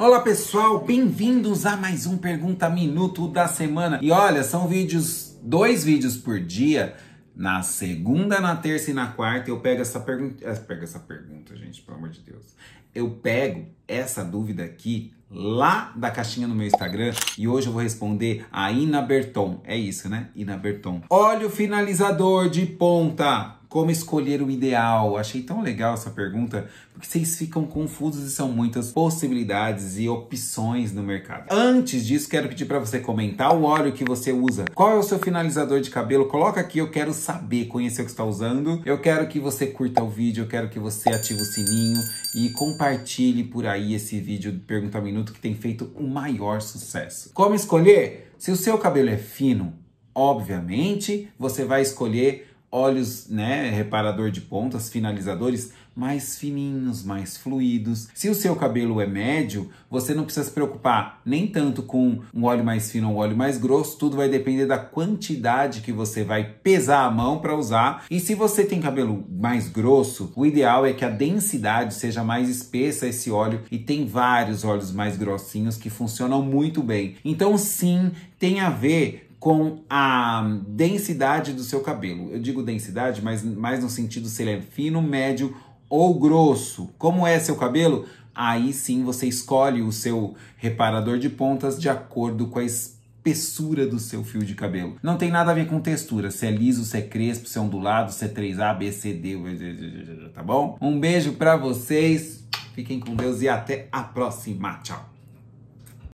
Olá pessoal, bem-vindos a mais um Pergunta Minuto da semana. E olha, são vídeos, dois vídeos por dia. Na segunda, na terça e na quarta, eu pego essa pergunta. pega eh, pego essa pergunta, gente, pelo amor de Deus. Eu pego essa dúvida aqui lá da caixinha no meu Instagram e hoje eu vou responder a Ina Berton. É isso, né? Ina Berton. Olha o finalizador de ponta. Como escolher o ideal? Achei tão legal essa pergunta, porque vocês ficam confusos e são muitas possibilidades e opções no mercado. Antes disso, quero pedir para você comentar o óleo que você usa. Qual é o seu finalizador de cabelo? Coloca aqui, eu quero saber, conhecer o que está usando. Eu quero que você curta o vídeo, eu quero que você ative o sininho e compartilhe por aí esse vídeo do Pergunta Minuto que tem feito o maior sucesso. Como escolher? Se o seu cabelo é fino, obviamente, você vai escolher olhos, né, reparador de pontas, finalizadores mais fininhos, mais fluidos. Se o seu cabelo é médio, você não precisa se preocupar nem tanto com um óleo mais fino ou um óleo mais grosso, tudo vai depender da quantidade que você vai pesar a mão para usar. E se você tem cabelo mais grosso, o ideal é que a densidade seja mais espessa esse óleo e tem vários óleos mais grossinhos que funcionam muito bem. Então sim, tem a ver com a densidade do seu cabelo. Eu digo densidade, mas mais no sentido se ele é fino, médio ou grosso. Como é seu cabelo? Aí sim você escolhe o seu reparador de pontas de acordo com a espessura do seu fio de cabelo. Não tem nada a ver com textura, se é liso, se é crespo, se é ondulado, se é 3A, B, C, D, tá bom? Um beijo para vocês, fiquem com Deus e até a próxima. Tchau!